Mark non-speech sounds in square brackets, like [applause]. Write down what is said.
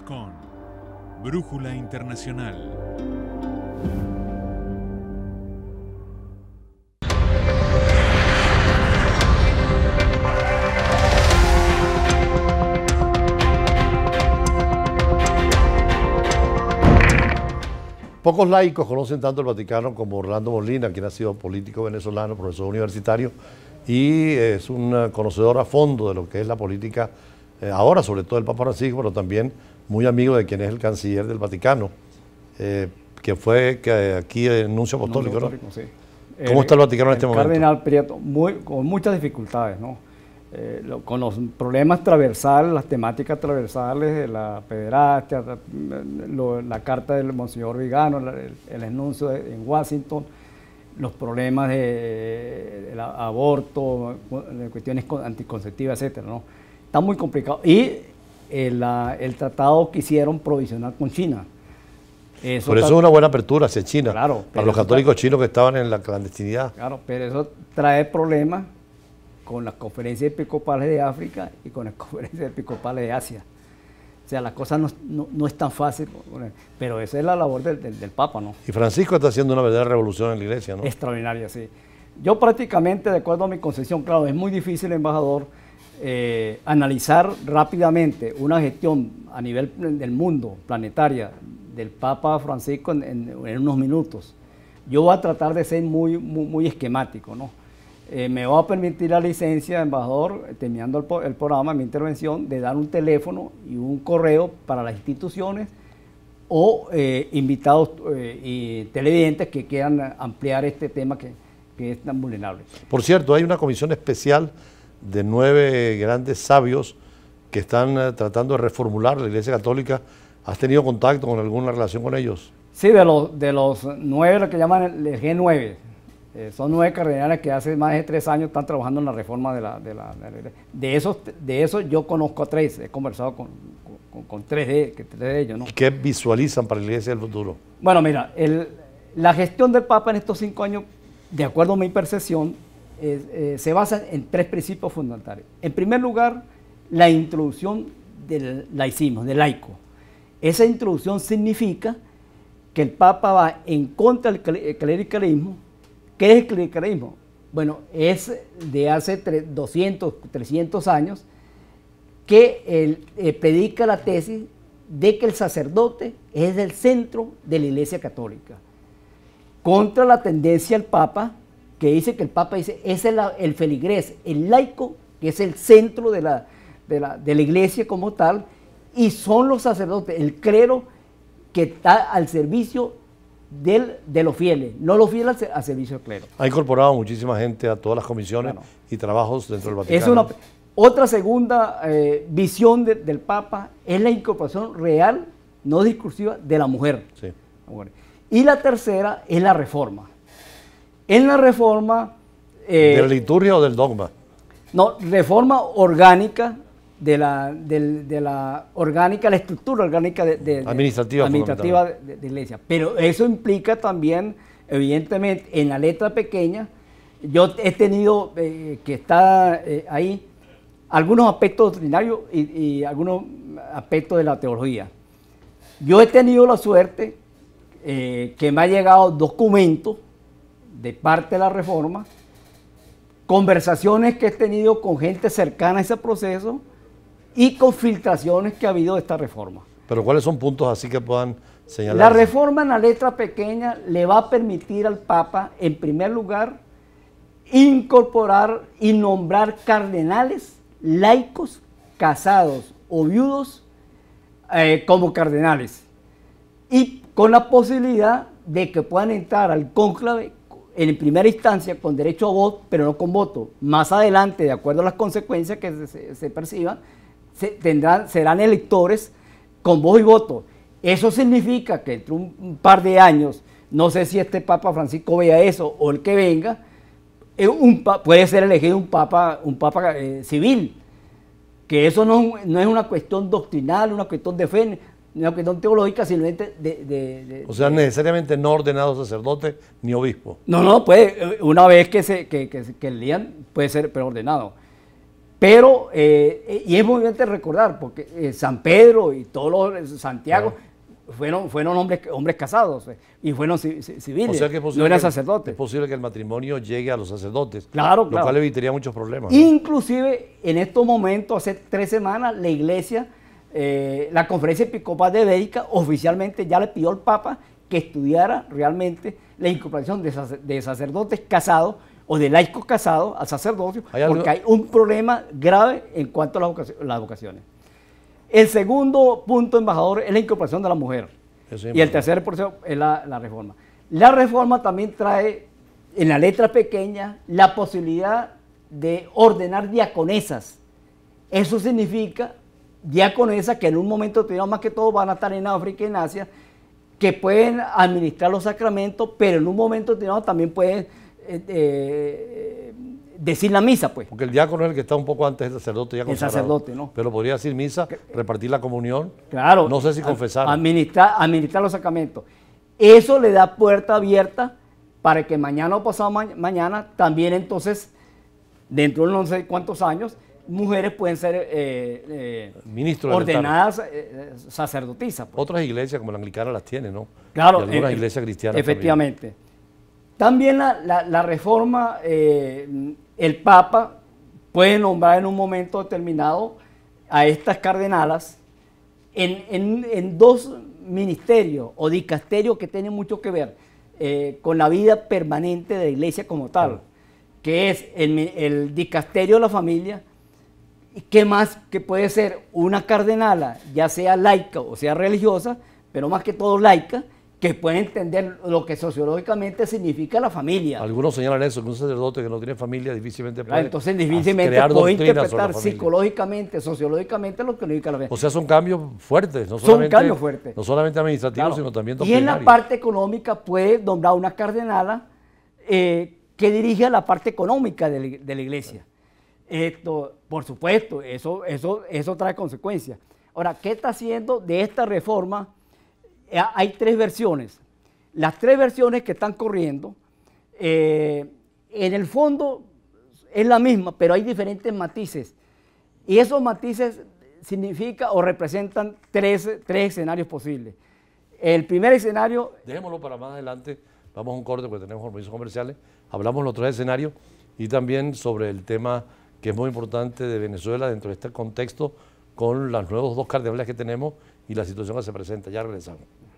con Brújula Internacional. Pocos laicos conocen tanto el Vaticano como Orlando Molina, quien ha sido político venezolano, profesor universitario y es un conocedor a fondo de lo que es la política, eh, ahora sobre todo el Papa Francisco, pero también muy amigo de quien es el canciller del Vaticano, eh, que fue que aquí el apostólico, ¿Cómo está el Vaticano en este momento? Cardenal Prieto, con muchas dificultades, ¿no? Eh, con los problemas transversales, las temáticas transversales de la pederastia, eh, la carta del Monseñor Vigano, el, anuncio en Washington, los problemas del de, aborto, cuestiones anticonceptivas, etc. Está muy complicado. Y el, el tratado que hicieron provisional con China. Por eso es una buena apertura hacia China, claro, para los católicos chinos que estaban en la clandestinidad. Claro, pero eso trae problemas con las conferencias episcopales de África y con las [laughs] conferencia episcopales de Asia. O sea, las cosas no, no, es tan fácil, pero esa es la labor del, del, del, Papa, ¿no? Y Francisco está haciendo una verdadera revolución en la iglesia, ¿no? Extraordinaria, sí. Yo prácticamente, de acuerdo a mi concepción, claro, es muy difícil, embajador, eh, analizar rápidamente una gestión a nivel del mundo, planetaria, del Papa Francisco en, unos minutos. Yo voy a tratar de ser muy, muy, esquemático, ¿no? Eh, me va a permitir la licencia, embajador, terminando el, programa, mi intervención, de dar un teléfono y un correo para las instituciones o eh, invitados y televidentes que quieran ampliar este tema que, que es tan vulnerable. Por cierto, hay una comisión especial de nueve grandes sabios que están eh, tratando de reformular la Iglesia Católica. ¿Has tenido contacto con alguna relación con ellos? Sí, de los, de los nueve, lo que llaman el G9. Eh, son nueve cardenales que hace más de tres años están trabajando en la reforma de la, de iglesia. De esos, yo conozco a tres, he conversado con, tres, de, ellos. ¿no? ¿Qué visualizan para la iglesia del futuro? Bueno, mira, el, la gestión del Papa en estos cinco años, de acuerdo a mi percepción, eh, se basa en tres principios fundamentales. En primer lugar, la introducción del laicismo, del laico. Esa introducción significa que el Papa va en contra del clericalismo. ¿Qué es el clericalismo? Bueno, es de hace 200, 300 años que él, eh, predica la tesis de que el sacerdote es el centro de la Iglesia Católica. Contra la tendencia del Papa que dice que el Papa dice, es el, el feligrés, el laico, que es el centro de la, de la, iglesia como tal, y son los sacerdotes, el clero que está al servicio de los fieles, no los fieles al, servicio del clero. Ha incorporado muchísima gente a todas las comisiones y trabajos dentro del Vaticano. Es una, otra segunda eh, visión del Papa es la incorporación real, no discursiva, de la mujer. Y la tercera es la reforma en la reforma... Eh, ¿De la liturgia o del dogma? No, reforma orgánica, de la, de, la orgánica, la estructura orgánica de, de administrativa, administrativa de, iglesia. Pero eso implica también, evidentemente, en la letra pequeña, yo he tenido eh, que está eh, ahí algunos aspectos doctrinarios y, algunos aspectos de la teología. Yo he tenido la suerte que me ha llegado documentos de parte de la reforma, conversaciones que he tenido con gente cercana a ese proceso y con filtraciones que ha habido de esta reforma. Pero ¿cuáles son puntos así que puedan señalar? La reforma en la letra pequeña le va a permitir al Papa, en primer lugar, incorporar y nombrar cardenales laicos casados o viudos eh, como cardenales y con la posibilidad de que puedan entrar al cónclave en primera instancia con derecho a voz, pero no con voto. Más adelante, de acuerdo a las consecuencias que se, perciban, tendrán, serán electores con voz y voto. Eso significa que entre un, un, par de años, no sé si este Papa Francisco vea eso o el que venga, eh, puede ser elegido un Papa, un papa eh, civil. Que eso no, no, es una cuestión doctrinal, una cuestión de fe, no, que no teológica, simplemente de, O sea, necesariamente no ordenado sacerdote ni obispo. No, no, puede, eh, una vez que, se, que, puede ser preordenado. Pero, eh, y es muy importante recordar, porque eh, San Pedro y todos los Santiago fueron, fueron hombres, hombres casados y fueron civiles, o sea que no eran sacerdotes. Es posible que el matrimonio llegue a los sacerdotes, claro, claro. lo cual evitaría muchos problemas. Inclusive, en estos momentos, hace tres semanas, la iglesia eh, la conferencia episcopal de Bélica oficialmente ya le pidió al Papa que estudiara realmente la incorporación de, sacerdotes casados o de laicos casados al sacerdocio, porque hay un problema grave en cuanto a las, vocaciones. El segundo punto, embajador, es la incorporación de la mujer. y el tercer por eso, es la, la reforma. La reforma también trae en la letra pequeña la posibilidad de ordenar diaconesas. Eso significa esa que en un momento determinado más que todo van a estar en África y en Asia, que pueden administrar los sacramentos, pero en un momento determinado también pueden eh, eh, decir la misa, pues. Porque el diácono es el que está un poco antes del sacerdote. Ya el sacerdote, ¿no? Pero podría decir misa, repartir la comunión. Claro. No sé si confesar. Administrar, administrar los sacramentos. Eso le da puerta abierta para que mañana o pasado mañana también entonces, dentro de no sé cuántos años, mujeres pueden ser eh, eh, ordenadas eh, sacerdotisas. Pues. Otras iglesias como la anglicana las tiene, ¿no? Claro. Y algunas iglesias cristianas. Efectivamente. También, la, reforma, el Papa puede nombrar en un momento determinado a estas cardenalas en, dos ministerios o dicasterios que tienen mucho que ver con la vida permanente de la iglesia como tal, que es el, el dicasterio de la familia, ¿Qué más que puede ser una cardenala, ya sea laica o sea religiosa, pero más que todo laica, que puede entender lo que sociológicamente significa la familia. Algunos señalan eso, que un sacerdote que no tiene familia difícilmente puede. entonces difícilmente puede interpretar psicológicamente, sociológicamente lo que significa la familia. O sea, son cambios fuertes, no solamente, son cambios fuertes. No solamente administrativos, sino también doctrinarios. Y en la parte económica puede nombrar una cardenala eh, que dirige la parte económica de la iglesia. Esto, por supuesto, eso, eso, eso trae consecuencias. Ahora, ¿qué está haciendo de esta reforma? Eh, hay tres versiones. Las tres versiones que están corriendo, eh, en el fondo es la misma, pero hay diferentes matices. Y esos matices significan o representan tres, escenarios posibles. El primer escenario... Dejémoslo para más adelante. Vamos a un corte porque tenemos compromisos comerciales. Hablamos los tres escenarios y también sobre el tema que es muy importante de Venezuela dentro de este contexto con los nuevos dos cardenales que tenemos y la situación que se presenta. Ya regresamos.